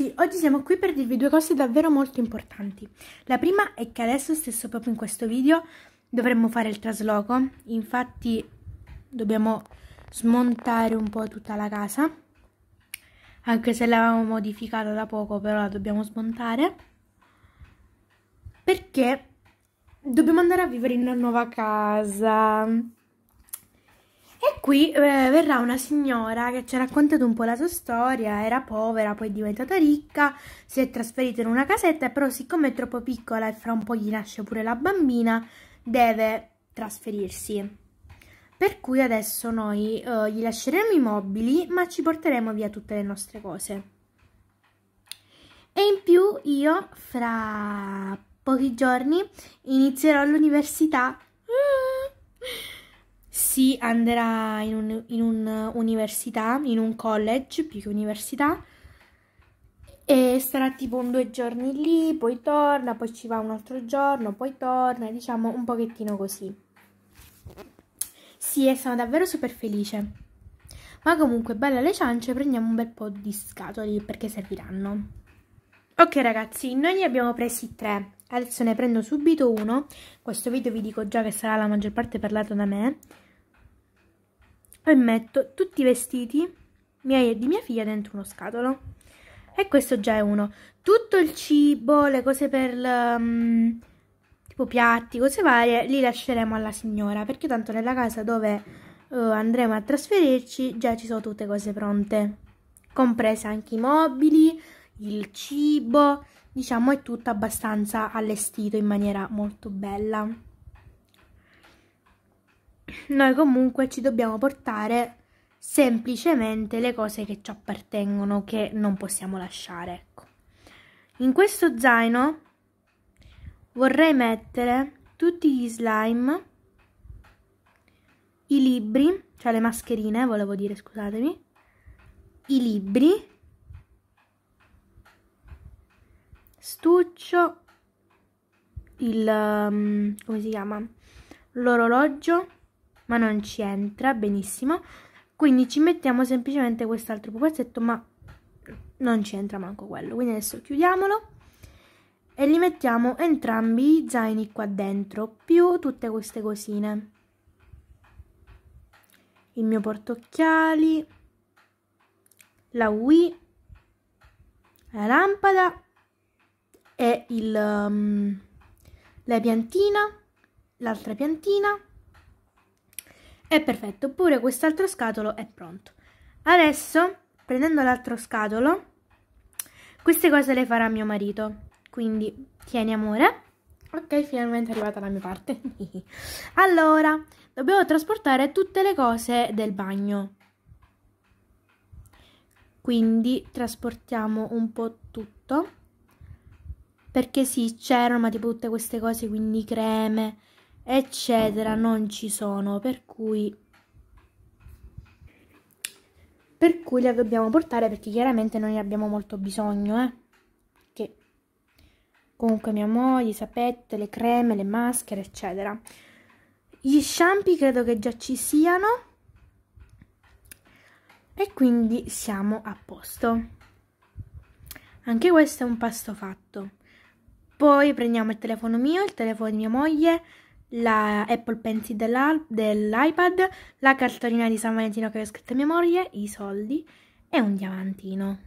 ragazzi, oggi siamo qui per dirvi due cose davvero molto importanti. La prima è che adesso stesso proprio in questo video dovremmo fare il trasloco, infatti dobbiamo smontare un po' tutta la casa, anche se l'avevamo modificata da poco, però la dobbiamo smontare, perché dobbiamo andare a vivere in una nuova casa. E qui eh, verrà una signora che ci ha raccontato un po' la sua storia, era povera, poi è diventata ricca, si è trasferita in una casetta, però siccome è troppo piccola e fra un po' gli nasce pure la bambina, deve trasferirsi. Per cui adesso noi eh, gli lasceremo i mobili, ma ci porteremo via tutte le nostre cose. E in più io fra pochi giorni inizierò l'università. Ah! si andrà in un'università, in, un eh, in un college più che università e starà tipo un due giorni lì, poi torna, poi ci va un altro giorno, poi torna, diciamo un pochettino così. Sì, e eh, sono davvero super felice. Ma comunque, bella le ciance, prendiamo un bel po' di scatoli perché serviranno. Ok ragazzi, noi ne abbiamo presi tre. Adesso ne prendo subito uno, questo video vi dico già che sarà la maggior parte parlato da me, e metto tutti i vestiti miei e di mia figlia dentro uno scatolo. E questo già è uno. Tutto il cibo, le cose per... Um, tipo piatti, cose varie, li lasceremo alla signora, perché tanto nella casa dove uh, andremo a trasferirci già ci sono tutte cose pronte, comprese anche i mobili, il cibo diciamo è tutto abbastanza allestito in maniera molto bella noi comunque ci dobbiamo portare semplicemente le cose che ci appartengono che non possiamo lasciare ecco. in questo zaino vorrei mettere tutti gli slime i libri cioè le mascherine volevo dire scusatemi i libri Stuccio, il... Um, come si chiama? L'orologio, ma non ci entra, benissimo. Quindi ci mettiamo semplicemente quest'altro pupazzetto, ma non ci entra manco quello. Quindi adesso chiudiamolo e li mettiamo entrambi i zaini qua dentro, più tutte queste cosine. Il mio portocchiali, la Wii, la lampada è il, um, la piantina, l'altra piantina. È perfetto, pure quest'altro scatolo è pronto. Adesso, prendendo l'altro scatolo, queste cose le farà mio marito. Quindi, tieni amore. Ok, finalmente è arrivata la mia parte. allora, dobbiamo trasportare tutte le cose del bagno. Quindi trasportiamo un po' tutto perché sì, c'erano, ma tipo tutte queste cose, quindi creme, eccetera, non ci sono, per cui per cui le dobbiamo portare perché chiaramente noi ne abbiamo molto bisogno, eh. Che comunque mia moglie, i sapette, le creme, le maschere, eccetera. Gli shampoo credo che già ci siano. E quindi siamo a posto. Anche questo è un pasto fatto. Poi prendiamo il telefono mio, il telefono di mia moglie, la Apple Pencil dell'iPad, la cartolina di San Valentino che ho scritto a mia moglie, i soldi e un diamantino.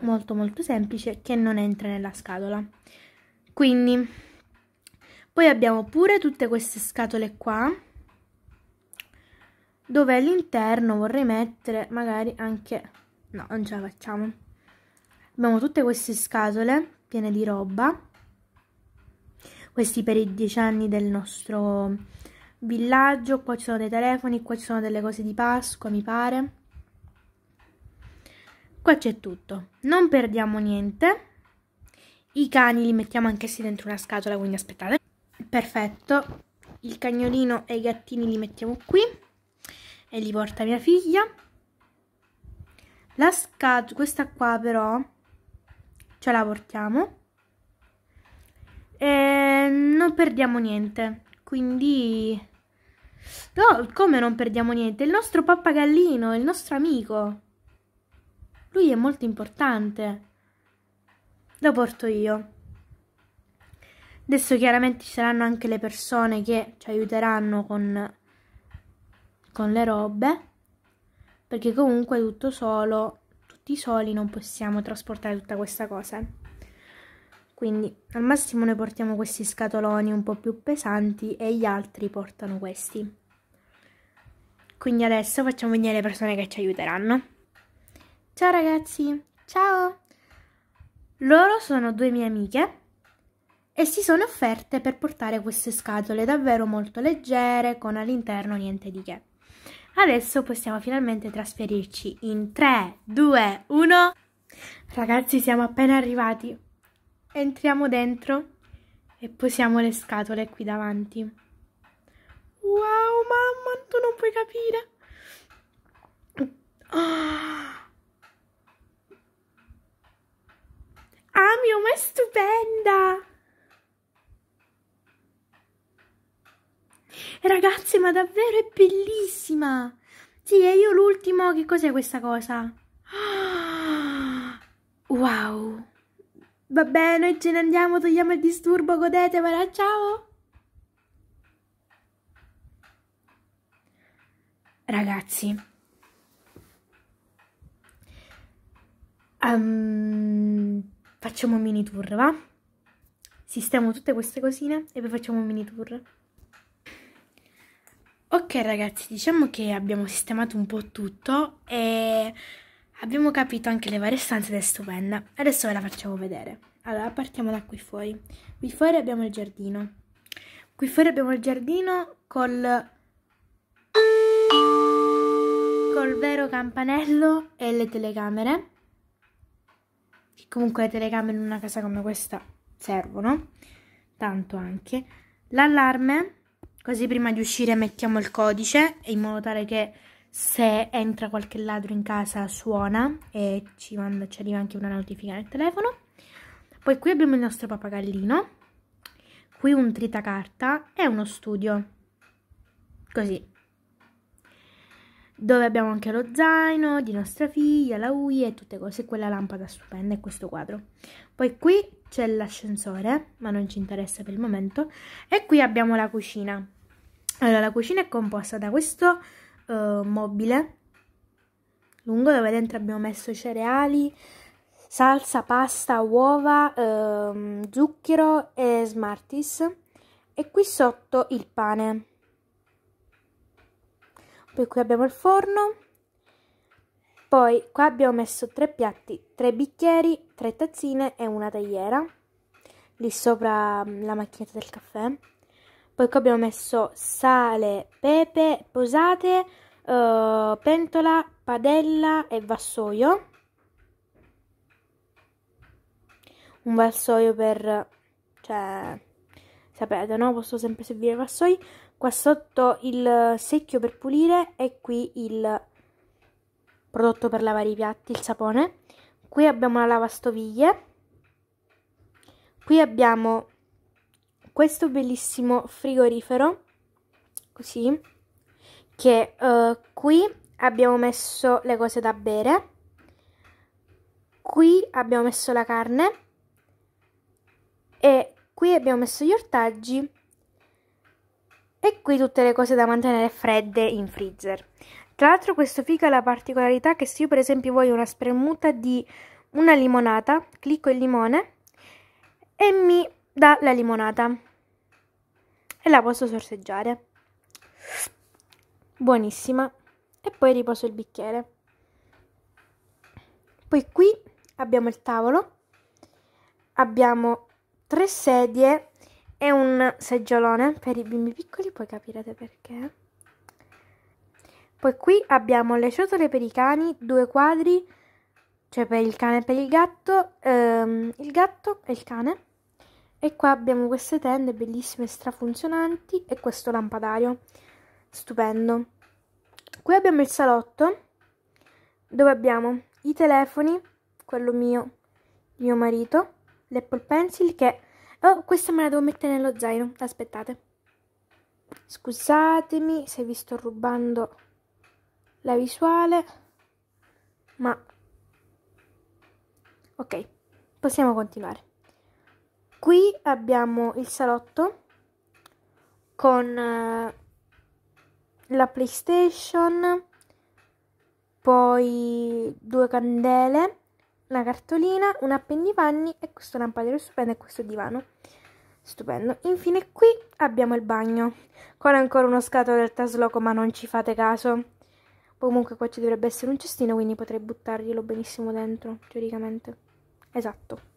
Molto molto semplice che non entra nella scatola. Quindi, poi abbiamo pure tutte queste scatole qua, dove all'interno vorrei mettere magari anche... No, non ce la facciamo. Abbiamo tutte queste scatole piene di roba. Questi per i dieci anni del nostro villaggio. Qua ci sono dei telefoni, qua ci sono delle cose di Pasqua, mi pare. Qua c'è tutto. Non perdiamo niente. I cani li mettiamo anch'essi dentro una scatola, quindi aspettate. Perfetto. Il cagnolino e i gattini li mettiamo qui. E li porta mia figlia. La scatola, questa qua però ce la portiamo e non perdiamo niente quindi no come non perdiamo niente il nostro pappagallino il nostro amico lui è molto importante lo porto io adesso chiaramente ci saranno anche le persone che ci aiuteranno con con le robe perché comunque tutto solo tutti soli non possiamo trasportare tutta questa cosa. Quindi al massimo noi portiamo questi scatoloni un po' più pesanti e gli altri portano questi. Quindi adesso facciamo venire le persone che ci aiuteranno. Ciao ragazzi, ciao! Loro sono due mie amiche e si sono offerte per portare queste scatole davvero molto leggere con all'interno niente di che. Adesso possiamo finalmente trasferirci in 3, 2, 1. Ragazzi, siamo appena arrivati. Entriamo dentro e posiamo le scatole qui davanti. Wow, mamma, tu non puoi capire. Oh. Ah, mio, ma è stupenda! Ragazzi, ma davvero è bellissima! Sì, e io l'ultimo, che cos'è questa cosa? wow! Vabbè, noi ce ne andiamo, togliamo il disturbo, godetevela, ciao! Ragazzi, um, facciamo un mini tour, va? Sistemo tutte queste cosine e poi facciamo un mini tour. Ok ragazzi, diciamo che abbiamo sistemato un po' tutto e abbiamo capito anche le varie stanze ed è stupenda. Adesso ve la facciamo vedere. Allora, partiamo da qui fuori. Qui fuori abbiamo il giardino. Qui fuori abbiamo il giardino col... col vero campanello e le telecamere. Che comunque le telecamere in una casa come questa servono. Tanto anche. L'allarme Così prima di uscire mettiamo il codice in modo tale che se entra qualche ladro in casa suona e ci, manda, ci arriva anche una notifica nel telefono. Poi qui abbiamo il nostro papagallino, qui un tritacarta e uno studio, così. Dove abbiamo anche lo zaino di nostra figlia, la UI e tutte cose, quella lampada stupenda e questo quadro. Poi qui c'è l'ascensore, ma non ci interessa per il momento, e qui abbiamo la cucina, allora, la cucina è composta da questo uh, mobile lungo dove dentro abbiamo messo cereali, salsa, pasta, uova, uh, zucchero e smarties e qui sotto il pane. Poi qui abbiamo il forno, poi qua abbiamo messo tre piatti, tre bicchieri, tre tazzine e una tagliera. Lì sopra mm, la macchinetta del caffè poi qua abbiamo messo sale, pepe, posate, uh, pentola, padella e vassoio. Un vassoio per... cioè... sapete, no? Posso sempre servire vassoi. Qua sotto il secchio per pulire e qui il prodotto per lavare i piatti, il sapone. Qui abbiamo la lavastoviglie. Qui abbiamo questo bellissimo frigorifero, così, che uh, qui abbiamo messo le cose da bere, qui abbiamo messo la carne e qui abbiamo messo gli ortaggi e qui tutte le cose da mantenere fredde in freezer. Tra l'altro questo fico ha la particolarità che se io per esempio voglio una spremuta di una limonata, clicco il limone e mi dà la limonata e la posso sorseggiare. Buonissima. E poi riposo il bicchiere. Poi qui abbiamo il tavolo, abbiamo tre sedie e un seggiolone per i bimbi piccoli, poi capirete perché. Poi qui abbiamo le ciotole per i cani, due quadri, cioè per il cane e per il gatto, ehm, il gatto e il cane, e qua abbiamo queste tende bellissime, strafunzionanti e questo lampadario, stupendo. Qui abbiamo il salotto, dove abbiamo i telefoni, quello mio, mio marito, l'Apple Pencil che... Oh, questa me la devo mettere nello zaino, aspettate. Scusatemi se vi sto rubando la visuale, ma... Ok, possiamo continuare. Qui abbiamo il salotto con eh, la PlayStation, poi due candele, una cartolina, un appendipanni e questo lampadario stupendo e questo divano. Stupendo. Infine qui abbiamo il bagno, con ancora uno scatolo del trasloco ma non ci fate caso. Comunque qua ci dovrebbe essere un cestino, quindi potrei buttarglielo benissimo dentro, teoricamente. Esatto.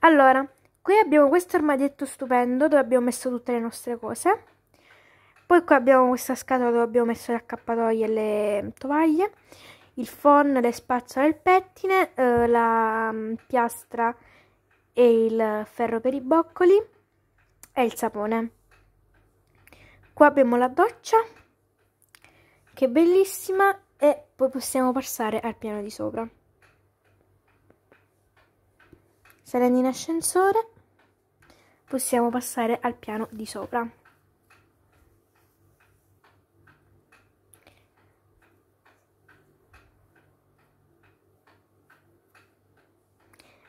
Allora, Qui abbiamo questo armadietto stupendo dove abbiamo messo tutte le nostre cose. Poi qua abbiamo questa scatola dove abbiamo messo le accappatoie e le tovaglie, il fon, le spazzole il pettine, eh, la mm, piastra e il ferro per i boccoli e il sapone. Qua abbiamo la doccia, che è bellissima, e poi possiamo passare al piano di sopra. Salendo in ascensore possiamo passare al piano di sopra.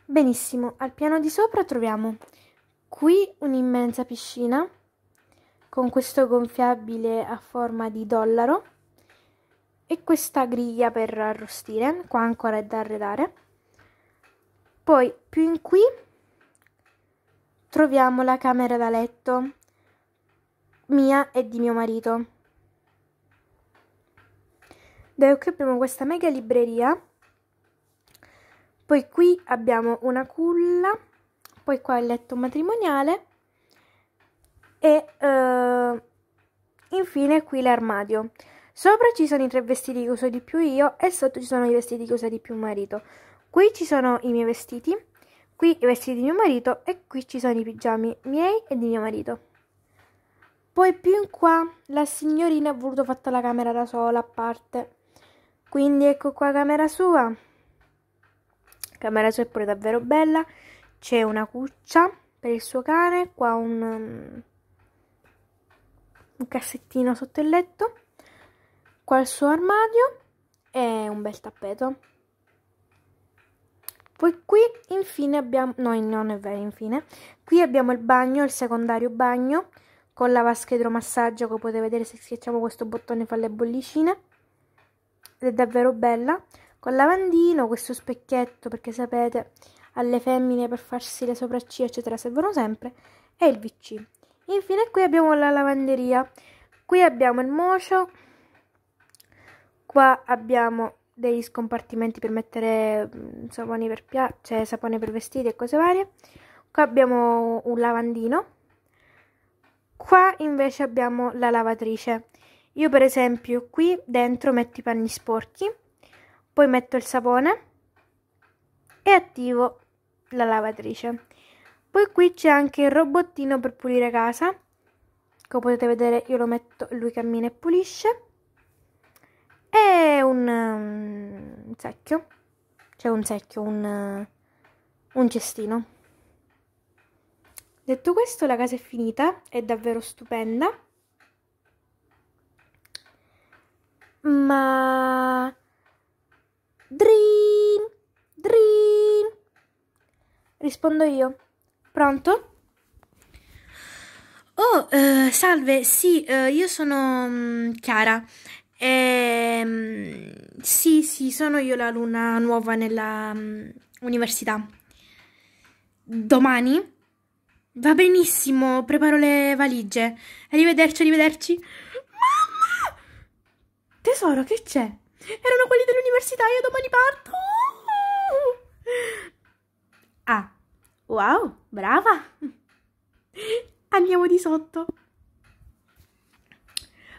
Benissimo, al piano di sopra troviamo qui un'immensa piscina con questo gonfiabile a forma di dollaro e questa griglia per arrostire, qua ancora è da arredare. Poi più in qui Troviamo la camera da letto mia e di mio marito. Da qui abbiamo questa mega libreria. Poi qui abbiamo una culla, poi qua il letto matrimoniale e eh, infine qui l'armadio. Sopra ci sono i tre vestiti che uso di più io e sotto ci sono i vestiti che usa di più marito. Qui ci sono i miei vestiti Qui i vestiti di mio marito e qui ci sono i pigiami miei e di mio marito. Poi più in qua la signorina ha voluto fatta la camera da sola a parte. Quindi ecco qua camera sua. Camera sua è pure davvero bella. C'è una cuccia per il suo cane, qua un, um, un cassettino sotto il letto, qua il suo armadio e un bel tappeto. Poi qui infine abbiamo, no non è vero infine, qui abbiamo il bagno, il secondario bagno con la vasca idromassaggio come potete vedere se schiacciamo questo bottone fa le bollicine ed è davvero bella con lavandino, questo specchietto perché sapete alle femmine per farsi le sopracciglia eccetera servono sempre e il VC infine qui abbiamo la lavanderia qui abbiamo il mocio qua abbiamo dei scompartimenti per mettere mm, sapone per, pia- cioè sapone per vestiti e cose varie. Qua abbiamo un lavandino. Qua invece abbiamo la lavatrice. Io per esempio qui dentro metto i panni sporchi, poi metto il sapone e attivo la lavatrice. Poi qui c'è anche il robottino per pulire casa. Come potete vedere io lo metto, lui cammina e pulisce e un, um, un secchio, cioè un secchio, un, uh, un cestino. Detto questo, la casa è finita, è davvero stupenda. Ma... Dream, dream. Rispondo io. Pronto? Oh, eh, salve, sì, eh, io sono mm, Chiara e, ehm, sì, sì, sono io la luna nuova nella um, università. Domani? Va benissimo, preparo le valigie. Arrivederci, arrivederci. Mamma! Tesoro, che c'è? Erano quelli dell'università, io domani parto. Ah, wow, brava. Andiamo di sotto.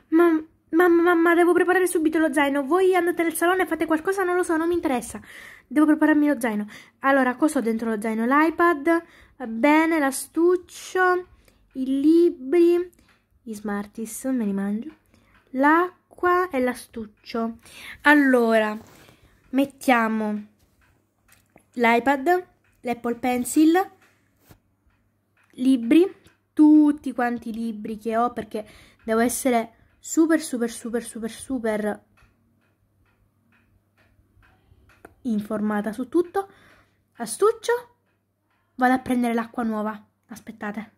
Mamma... Mamma, mamma, devo preparare subito lo zaino. Voi andate nel salone e fate qualcosa, non lo so, non mi interessa. Devo prepararmi lo zaino. Allora, cosa ho dentro lo zaino? L'iPad, va bene, l'astuccio, i libri, gli smarties, me li mangio, l'acqua e l'astuccio. Allora, mettiamo l'iPad, l'Apple Pencil, libri, tutti quanti i libri che ho perché devo essere super super super super super informata su tutto astuccio vado a prendere l'acqua nuova aspettate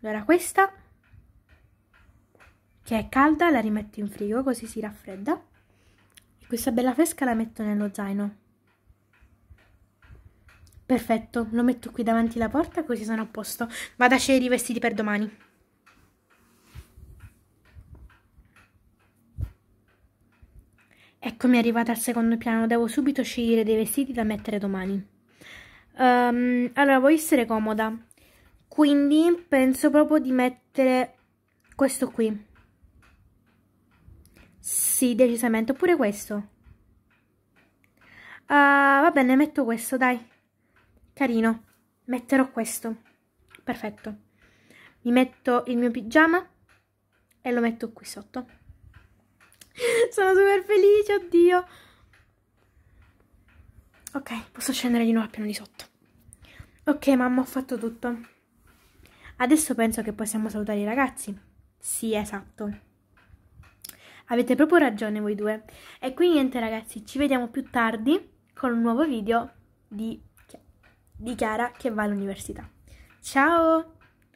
allora questa che è calda la rimetto in frigo così si raffredda e questa bella fresca la metto nello zaino perfetto lo metto qui davanti alla porta così sono a posto vado a scegliere i vestiti per domani Eccomi arrivata al secondo piano, devo subito scegliere dei vestiti da mettere domani. Um, allora, voglio essere comoda, quindi penso proprio di mettere questo qui. Sì, decisamente, oppure questo. Uh, va bene, metto questo, dai. Carino, metterò questo. Perfetto. Mi metto il mio pigiama e lo metto qui sotto. Sono super felice, oddio. Ok, posso scendere di nuovo al piano di sotto. Ok, mamma, ho fatto tutto. Adesso penso che possiamo salutare i ragazzi. Sì, esatto. Avete proprio ragione voi due. E quindi niente ragazzi, ci vediamo più tardi con un nuovo video di, di Chiara che va all'università. Ciao!